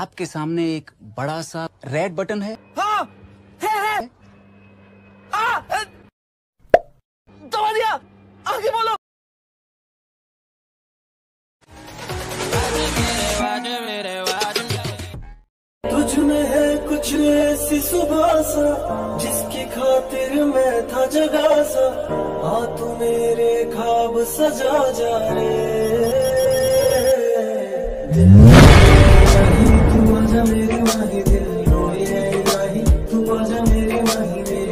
आपके सामने एक बड़ा सा रेड बटन है हाँ, तुझ में कुछ ऐसी जिसकी खातिर मैं था जगा सा आ तू मेरे खाब सजा जा रे मेरे दिल रोए इलाही तू आजा मेरे मेरे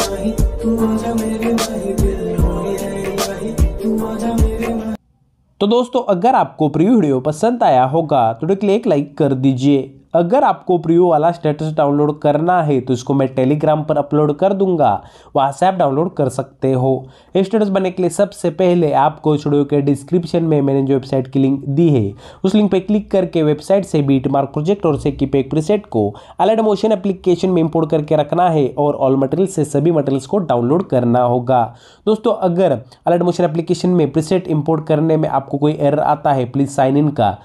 मेरे तू आजा मेरे दिल रोए इलाही तू आजा मेरे तो दोस्तों अगर आपको प्री वीडियो पसंद आया होगा तो एक लाइक कर दीजिए अगर आपको प्रियो वाला स्टेटस डाउनलोड करना है तो इसको मैं टेलीग्राम पर अपलोड कर दूंगा वहाँ डाउनलोड कर सकते हो स्टेटस बनने के लिए सबसे पहले आपको इस वीडियो के डिस्क्रिप्शन में मैंने जो वेबसाइट की लिंक दी है उस लिंक पर क्लिक करके वेबसाइट से बीट मार्क प्रोजेक्ट और से की प्रीसेट को अलर्ट मोशन एप्लीकेशन में इम्पोर्ट करके रखना है और ऑल मटेरियल से सभी मटेरियल्स को डाउनलोड करना होगा दोस्तों अगर अलर्ट मोशन एप्लीकेशन में प्रीसेट इम्पोर्ट करने में आपको कोई एरर आता है प्लीज़ साइन इन का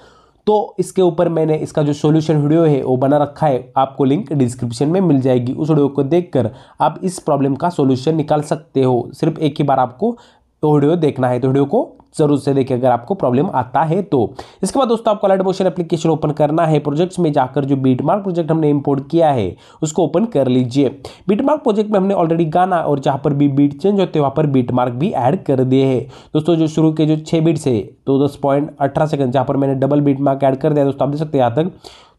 तो इसके ऊपर मैंने इसका जो सॉल्यूशन वीडियो है वो बना रखा है आपको लिंक डिस्क्रिप्शन में मिल जाएगी उस वीडियो को देखकर आप इस प्रॉब्लम का सॉल्यूशन निकाल सकते हो सिर्फ एक ही बार आपको तो वीडियो देखना है तो वीडियो को जरूर से देखिए अगर आपको प्रॉब्लम आता है तो इसके बाद दोस्तों आपको अलर्ट मोशन एप्लीकेशन ओपन करना है प्रोजेक्ट्स में जाकर जो बीटमार्क प्रोजेक्ट हमने इंपोर्ट किया है उसको ओपन कर लीजिए बीटमार्क प्रोजेक्ट में हमने ऑलरेडी गाना और जहाँ पर भी बीट चेंज होते हैं वहाँ पर बीटमार्क भी ऐड कर दिए है दोस्तों जो शुरू के जो छः बीट्स है तो दस पॉइंट अठारह सेकंड जहाँ पर मैंने डबल बीट मार्क ऐड कर दिया दोस्तों आप देख सकते हैं यहाँ तक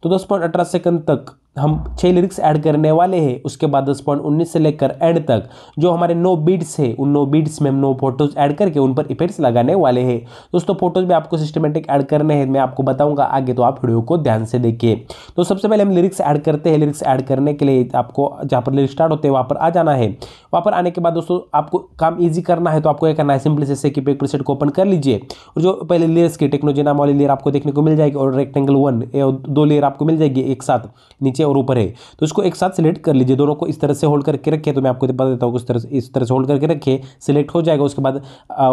तो दस पॉइंट अठारह सेकंड तक हम छः लिरिक्स ऐड करने वाले हैं उसके बाद दस पॉइंट उन्नीस से लेकर एंड तक जो हमारे नो बीड्स है उन नो बीड्स में हम नो फोटोज ऐड करके उन पर इफेक्ट्स लगाने वाले हैं दोस्तों फोटोज में आपको सिस्टमेटिक ऐड करने हैं मैं आपको बताऊंगा आगे तो आप वीडियो को ध्यान से देखिए तो सबसे पहले हम लिरिक्स ऐड करते हैं लिरिक्स ऐड करने के लिए आपको जहाँ पर लिरिक्स स्टार्ट होते हैं वहाँ पर आ जाना है वहाँ पर आने के बाद दोस्तों आपको काम ईजी करना है तो आपको यह करना है सिंपली जैसे कि पेक प्रीसेट को ओपन कर लीजिए और जो पहले लेयर्स टेक्नोलॉजी नाम वाली लेयर आपको देखने को मिल जाएगी और रेक्टेंगल वन दो लेयर आपको मिल जाएगी एक साथ नीचे नीचे और ऊपर है तो इसको एक साथ सिलेक्ट कर लीजिए दोनों को इस तरह से होल्ड करके रखिए तो मैं आपको बता देता हूँ उस तरह से इस तरह से होल्ड करके रखिए सिलेक्ट हो जाएगा उसके बाद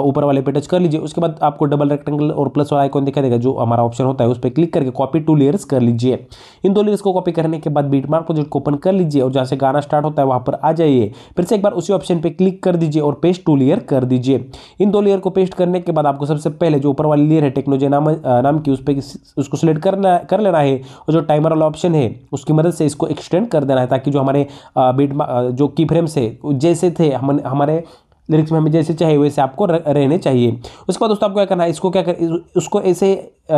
ऊपर वाले पे टच कर लीजिए उसके बाद आपको डबल रेक्टेंगल और प्लस वाला आइकॉन दिखा देगा जो हमारा ऑप्शन होता है उस पर क्लिक करके कॉपी टू लेयर्स कर लीजिए इन दो लेयर्स को कॉपी करने के बाद बीट मार्क प्रोजेक्ट को ओपन कर लीजिए और जहाँ से गाना स्टार्ट होता है वहाँ पर आ जाइए फिर से एक बार उसी ऑप्शन पर क्लिक कर दीजिए और पेस्ट टू लेयर कर दीजिए इन दो लेयर को पेस्ट करने के बाद आपको सबसे पहले जो ऊपर वाली लेयर है टेक्नोजे नाम नाम की उस पर उसको सिलेक्ट करना कर लेना है और जो टाइमर वाला ऑप्शन है उसकी मदद से इसको एक्सटेंड कर देना है ताकि जो हमारे बीट जो की फ्रेम से जैसे थे हम हमारे लिरिक्स में हमें जैसे चाहिए वैसे आपको रहने चाहिए उसके बाद दोस्तों आपको क्या करना है इसको क्या कर उसको ऐसे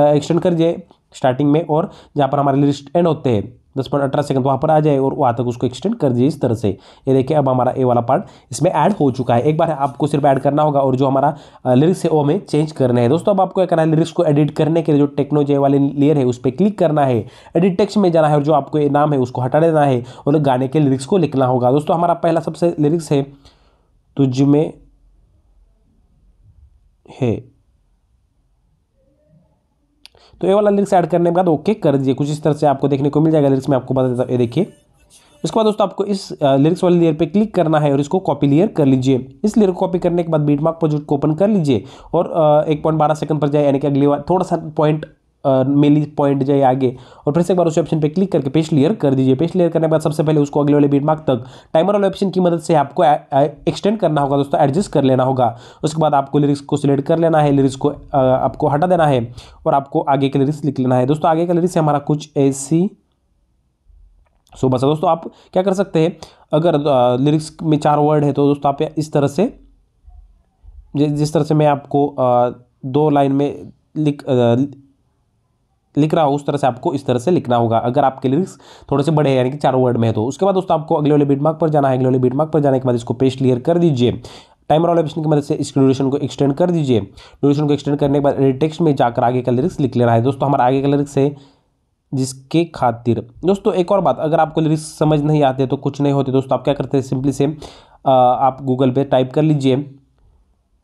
एक्सटेंड कर दिए स्टार्टिंग में और जहाँ पर हमारे लिरिक्स एंड होते हैं दस पॉइंट अठारह सेकंड वहाँ पर आ जाए और वहाँ तक उसको एक्सटेंड कर दीजिए इस तरह से ये देखिए अब हमारा ए वाला पार्ट इसमें ऐड हो चुका है एक बार आपको सिर्फ ऐड करना होगा और जो हमारा लिरिक्स है वो हमें चेंज करना है दोस्तों अब आपको क्या है लिरिक्स को एडिट करने के लिए जो टेक्नोजे वाले लेयर है उस पर क्लिक करना है एडिट टेक्स में जाना है और जो आपको ये नाम है उसको हटा देना है और गाने के लिरिक्स को लिखना होगा दोस्तों हमारा पहला सबसे लिरिक्स है तुझ में है तो ये वाला लिरिक्स ऐड करने के बाद ओके कर दीजिए कुछ इस तरह से आपको देखने को मिल जाएगा लिरिक्स में आपको बता देता हूँ ये देखिए उसके बाद दोस्तों आपको इस लिरिक्स वाले लेयर पे क्लिक करना है और इसको कॉपी लेयर कर लीजिए इस लेयर को कॉपी करने के बाद बीट मार्क प्रोजेक्ट को ओपन कर लीजिए और एक पॉइंट बारह सेकंड पर जाए यानी कि अगली बार थोड़ा सा पॉइंट मेली पॉइंट जाए आगे और फिर से एक बार उस ऑप्शन पे क्लिक करके पेज क्लियर कर दीजिए पेज क्लियर करने के बाद सबसे पहले उसको अगले वाले बीट मार्क तक टाइमर वाले ऑप्शन की मदद से आपको एक्सटेंड करना होगा दोस्तों एडजस्ट कर लेना होगा उसके बाद आपको लिरिक्स को सिलेक्ट कर लेना है लिरिक्स को आपको हटा देना है और आपको आगे के लिरिक्स लिख लेना है दोस्तों आगे का लिरिक्स हमारा कुछ ऐसी सो बस दोस्तों आप क्या कर सकते हैं अगर लिरिक्स में चार वर्ड है तो दोस्तों आप इस तरह से जिस तरह से मैं आपको दो लाइन में लिख लिख रहा हो उस तरह से आपको इस तरह से लिखना होगा अगर आपके लिरिक्स थोड़े से बड़े हैं यानी कि चार वर्ड में है तो उसके बाद दोस्तों आपको अगले वाले बीटमार्क पर जाना है अगले वाले बीटमार्क पर जाने के बाद इसको पेस्ट क्लियर कर दीजिए टाइमर वाले ऑप्शन की मदद से इसकी ड्यूरेशन को एक्सटेंड कर दीजिए ड्यूरेशन को एक्सटेंड करने के बाद टेक्स टेक्स्ट में जाकर आगे का लिरिक्स लिख लेना है दोस्तों हमारा आगे का लिरिक्स है जिसके खातिर दोस्तों एक और बात अगर आपको लिरिक्स समझ नहीं आते तो कुछ नहीं होते दोस्तों आप क्या करते हैं सिंपली से आप गूगल पे टाइप कर लीजिए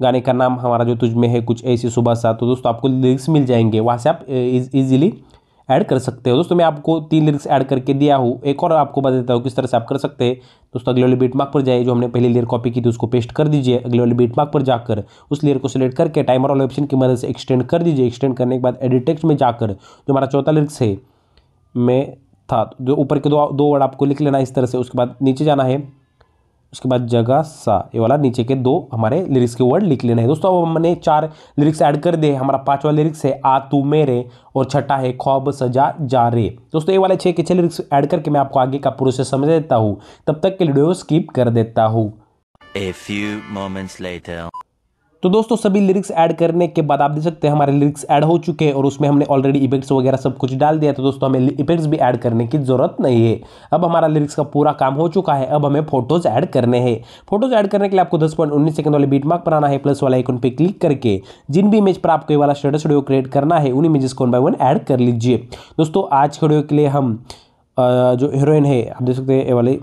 गाने का नाम हमारा जो तुझ में है कुछ ऐसी सुबह सा तो दोस्तों आपको लिरिक्स मिल जाएंगे वहाँ से आप ईजिली ऐड कर सकते हो दोस्तों मैं आपको तीन लिरिक्स ऐड करके दिया हूँ एक और आपको बता देता हूँ किस तरह से आप कर सकते हैं दोस्तों अगले वाले बीट मार्क पर जाइए जो हमने पहले लेयर कॉपी की थी उसको पेस्ट कर दीजिए अगले वाले बीट मार्क पर जाकर उस लेयर को सिलेक्ट करके टाइमर वाले ऑप्शन की मदद से एक्सटेंड कर दीजिए एक्सटेंड करने के बाद एडिट टेक्स्ट में जाकर जो हमारा चौथा लिरिक्स है मैं था जो ऊपर के दो दो वर्ड आपको लिख लेना इस तरह से उसके बाद नीचे जाना है उसके बाद जगह सा ये वाला नीचे के दो हमारे लिरिक्स के वर्ड लिख लेना है दोस्तों अब हमने चार लिरिक्स ऐड कर दिए हमारा पांचवा लिरिक्स है आ तू मेरे और छठा है खौब सजा जा रे दोस्तों ये वाले छः के छः लिरिक्स ऐड करके मैं आपको आगे का प्रोसेस समझ देता हूँ तब तक के वीडियो स्किप कर देता हूँ A few moments later. तो दोस्तों सभी लिरिक्स ऐड करने के बाद आप देख सकते हैं हमारे लिरिक्स ऐड हो चुके हैं और उसमें हमने ऑलरेडी इफेक्ट्स वगैरह सब कुछ डाल दिया तो दोस्तों हमें इफेक्ट्स भी ऐड करने की ज़रूरत नहीं है अब हमारा लिरिक्स का पूरा काम हो चुका है अब हमें फोटोज़ ऐड करने हैं फोटोज़ ऐड करने के लिए आपको दस पॉइंट उन्नीस सेकंड वाले बीट मार्क बनाना है प्लस वाला आइकन पर क्लिक करके जिन भी इमेज पर आपको ये वाला स्टेटस वीडियो क्रिएट करना है उन इमेजेस को वन बाय वन ऐड कर लीजिए दोस्तों आज के वीडियो के लिए हम जो हीरोइन है आप देख सकते हैं ये वाली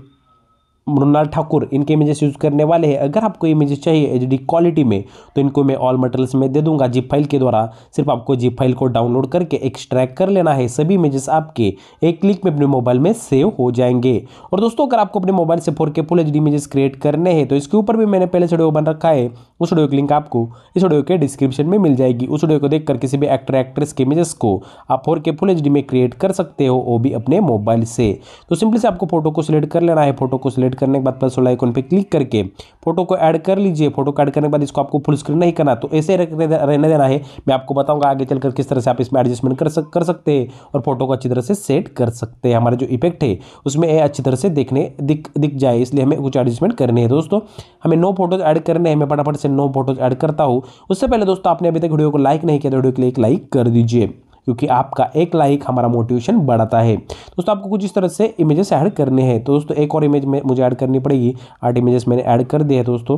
मृणाल ठाकुर इनके इमेजेस यूज़ करने वाले हैं अगर आपको इमेजेस चाहिए एच क्वालिटी में तो इनको मैं ऑल मटेरियल्स में दे दूंगा जी फाइल के द्वारा सिर्फ आपको जी फाइल को डाउनलोड करके एक्सट्रैक्ट कर लेना है सभी इमेजेस आपके एक क्लिक में अपने मोबाइल में सेव हो जाएंगे और दोस्तों अगर आपको अपने मोबाइल से फोर के फुल एच इमेजेस क्रिएट करने हैं तो इसके ऊपर भी मैंने पहले से बन रखा है उस वीडियो की लिंक आपको इस वीडियो के डिस्क्रिप्शन में मिल जाएगी उस वीडियो को देख किसी भी एक्टर एक्ट्रेस के इमेजेस को आप फोर के फुल एच में क्रिएट कर सकते हो वो भी अपने मोबाइल से तो सिंपली से आपको फोटो को सिलेक्ट कर लेना है फोटो को सिलेक्ट करने के बाद प्लस वाला आइकॉन पर क्लिक करके फोटो को ऐड कर लीजिए फोटो को ऐड करने के बाद इसको आपको फुल स्क्रीन नहीं करना तो ऐसे रहने देना है मैं आपको बताऊंगा आगे चलकर किस तरह से आप इसमें एडजस्टमेंट कर सक कर सकते हैं और फोटो को अच्छी तरह से सेट कर सकते हैं हमारे जो इफेक्ट है उसमें अच्छी तरह से देखने दिख दिख जाए इसलिए हमें कुछ एडजस्टमेंट करने हैं दोस्तों हमें नो फोटोज ऐड करने हैं मैं फटाफट से नो फोटोज ऐड करता हूँ उससे पहले दोस्तों आपने अभी तक वीडियो को लाइक नहीं किया तो वीडियो के लिए एक लाइक कर दीजिए क्योंकि आपका एक लाइक हमारा मोटिवेशन बढ़ाता है दोस्तों आपको कुछ इस तरह से इमेजेस ऐड करने हैं तो दोस्तों एक और इमेज में मुझे ऐड करनी पड़ेगी आठ इमेजेस मैंने ऐड कर दिए है दोस्तों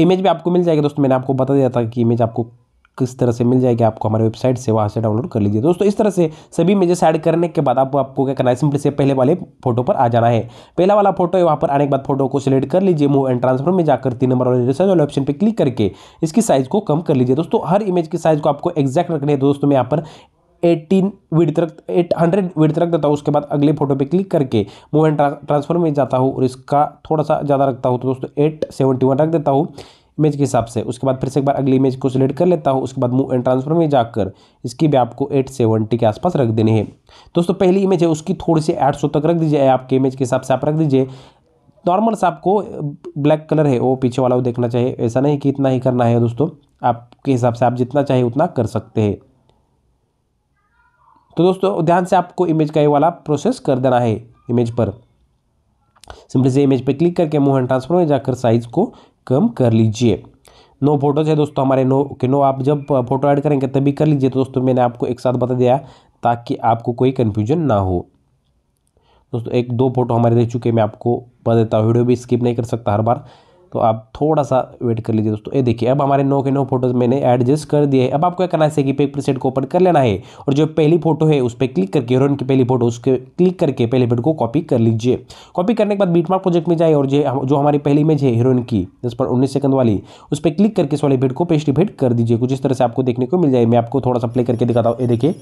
इमेज भी आपको मिल जाएगा दोस्तों मैंने आपको बता दिया था कि इमेज आपको किस तरह से मिल जाएगी आपको हमारे वेबसाइट से वहाँ से डाउनलोड कर लीजिए दोस्तों इस तरह से सभी मेजेस ऐड करने के बाद आपको आपको क्या करना है सिंपली से पहले वाले फोटो पर आ जाना है पहला वाला फोटो है वहाँ पर आने के बाद फोटो को सिलेक्ट कर लीजिए मूव एंड ट्रांसफर में जाकर तीन नंबर वाले रिसर्च वाले ऑप्शन पर क्लिक करके इसकी साइज़ को कम कर लीजिए दोस्तों हर इमेज की साइज़ को आपको एक्जैक्ट रखनी है दोस्तों मैं यहाँ पर एटीन वीड तक एट हंड्रेड वीड तक देता हूँ उसके बाद अगले फोटो पे क्लिक करके मूव एंड ट्रांसफर में जाता हूँ और इसका थोड़ा सा ज़्यादा रखता हूँ तो दोस्तों एट सेवेंटी वन रख देता हूँ इमेज के हिसाब से उसके बाद फिर से एक बार अगली इमेज को सिलेक्ट कर लेता हूँ उसके बाद मूव एंड ट्रांसफर में जाकर इसकी भी आपको एट सेवेंटी के आसपास रख देनी है दोस्तों पहली इमेज है उसकी थोड़ी सी आठ सौ तक रख दीजिए आपके इमेज के हिसाब से आप रख दीजिए नॉर्मल सा आपको ब्लैक कलर है वो पीछे वाला वो देखना चाहिए ऐसा नहीं कि इतना ही करना है दोस्तों आपके हिसाब से आप जितना चाहिए उतना कर सकते हैं तो दोस्तों ध्यान से आपको इमेज का ये वाला प्रोसेस कर देना है इमेज पर सिंपली से इमेज पर क्लिक करके मोहन ट्रांसफॉर्म में जाकर साइज को कम कर लीजिए नो फोटोज है दोस्तों हमारे नो के नो आप जब फोटो ऐड करेंगे तभी कर लीजिए तो दोस्तों मैंने आपको एक साथ बता दिया ताकि आपको कोई कन्फ्यूजन ना हो दोस्तों एक दो फोटो हमारे दे चुके मैं आपको बता देता हूँ वीडियो भी स्किप नहीं कर सकता हर बार तो आप थोड़ा सा वेट कर लीजिए दोस्तों ये देखिए अब हमारे नौ के नौ फोटोज मैंने एडजस्ट कर दिए हैं अब आपको क्या करना है सेकी पे प्रीसेट को ओपन कर लेना है और जो पहली फोटो है उस पर क्लिक करके हीरोइन की पहली फोटो उसके क्लिक करके पहले फोटो को कॉपी कर लीजिए कॉपी करने के बाद बीटमार्क प्रोजेक्ट में जाए और जो जो हमारी पहली इमेज है हीरोइन की दस पर उन्नीस सेकंड वाली उस पर क्लिक करके इस वाली बेड को पेस्ट कर दीजिए कुछ इस तरह से आपको देखने को मिल जाए मैं आपको थोड़ा सा प्ले करके दिखाता हूँ ये देखिए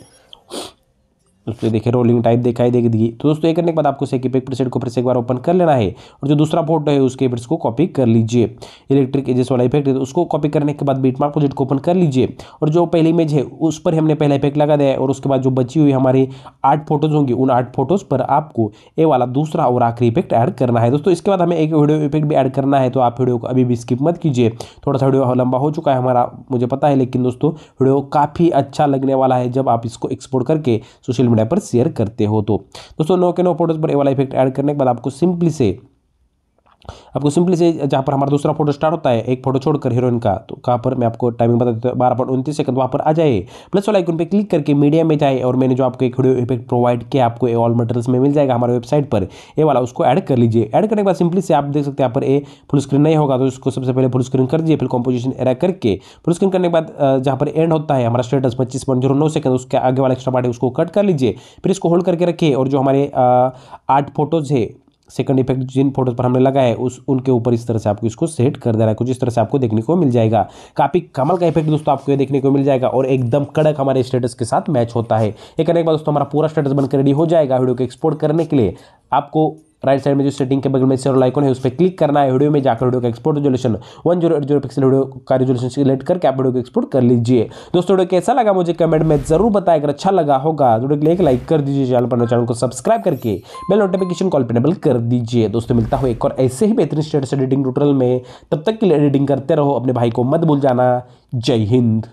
उसमें देखिए रोलिंग टाइप दिखाई देगी तो दोस्तों ये करने के बाद आपको सेकी पेक प्रीसेट को फिर से एक बार ओपन कर लेना है और जो दूसरा फोटो है उसके इफेक्ट्स को कॉपी कर लीजिए इलेक्ट्रिक एजेस वाला इफेक्ट है तो उसको कॉपी करने के बाद मार्क प्रोजेक्ट को ओपन कर लीजिए और जो पहली इमेज है उस पर हमने पहला इफेक्ट लगा दिया है और उसके बाद जो बची हुई हमारी आठ फोटोज होंगी उन आठ फोटोज पर आपको ए वाला दूसरा और आखिरी इफेक्ट ऐड करना है दोस्तों इसके बाद हमें एक वीडियो इफेक्ट भी ऐड करना है तो आप वीडियो को अभी भी स्किप मत कीजिए थोड़ा सा वीडियो लंबा हो चुका है हमारा मुझे पता है लेकिन दोस्तों वीडियो काफ़ी अच्छा लगने वाला है जब आप इसको एक्सपोर्ट करके सोशल मीडिया पर शेयर करते हो तो दोस्तों नो के नो फोटोज पर ए वाला इफेक्ट ऐड करने के बाद आपको सिंपली से आपको सिंपली से जहाँ पर हमारा दूसरा फोटो स्टार्ट होता है एक फोटो छोड़कर हीरोइन का तो कहाँ पर मैं आपको टाइमिंग बता देता हूँ बारह पॉइंट उनतीस सेकंड वहाँ पर आ जाए प्लस वाला आइकन पर क्लिक करके मीडिया में जाए और मैंने जो आपको एक वीडियो इफेक्ट प्रोवाइड किया आपको ए ऑल मटेरियल्स में मिल जाएगा हमारे वेबसाइट पर ये वाला उसको ऐड कर लीजिए ऐड करने के बाद सिंपली से आप देख सकते हैं यहाँ पर ए फुल स्क्रीन नहीं होगा तो उसको सबसे पहले फुल स्क्रीन कर दीजिए फिर कॉम्पोजिशन एरा करके फुल स्क्रीन करने के बाद जहाँ पर एंड होता है हमारा स्टेटस पच्चीस पॉइंट जीरो नौ सेकंड उसके आगे वाला एक्स्ट्रा पार्ट है उसको कट कर लीजिए फिर इसको होल्ड करके रखिए और जो हमारे आठ फोटोज़ है सेकंड इफेक्ट जिन फोटोज पर हमने लगाया है उस उनके ऊपर इस तरह से आपको इसको सेट कर देना है कुछ इस तरह से आपको देखने को मिल जाएगा काफ़ी कमल का इफेक्ट दोस्तों आपको ये देखने को मिल जाएगा और एकदम कड़क हमारे स्टेटस के साथ मैच होता है एक करने के बाद दोस्तों हमारा पूरा स्टेटस बनकर रेडी हो जाएगा वीडियो को एक्सपोर्ट करने के लिए आपको राइट साइड में जो सेटिंग के बगल में सेरल आइकन है उस पर क्लिक करना है वीडियो में जाकर वीडियो का export resolution one zero eight zero pixel video का रेजोल्यूशन सिलेक्ट करके आप वीडियो को एक्सपोर्ट कर लीजिए दोस्तों वीडियो कैसा लगा मुझे कमेंट में जरूर बताएं अगर अच्छा लगा होगा तो वीडियो के लिए एक लाइक कर दीजिए चैनल पर तो चैनल को सब्सक्राइब करके बेल नोटिफिकेशन कॉल पेनेबल कर दीजिए दोस्तों मिलता हो एक और ऐसे ही बेहतरीन स्टेटस एडिटिंग ट्यूटोरियल में तब तक के लिए एडिटिंग करते रहो अपने भाई को मत भूल जाना जय हिंद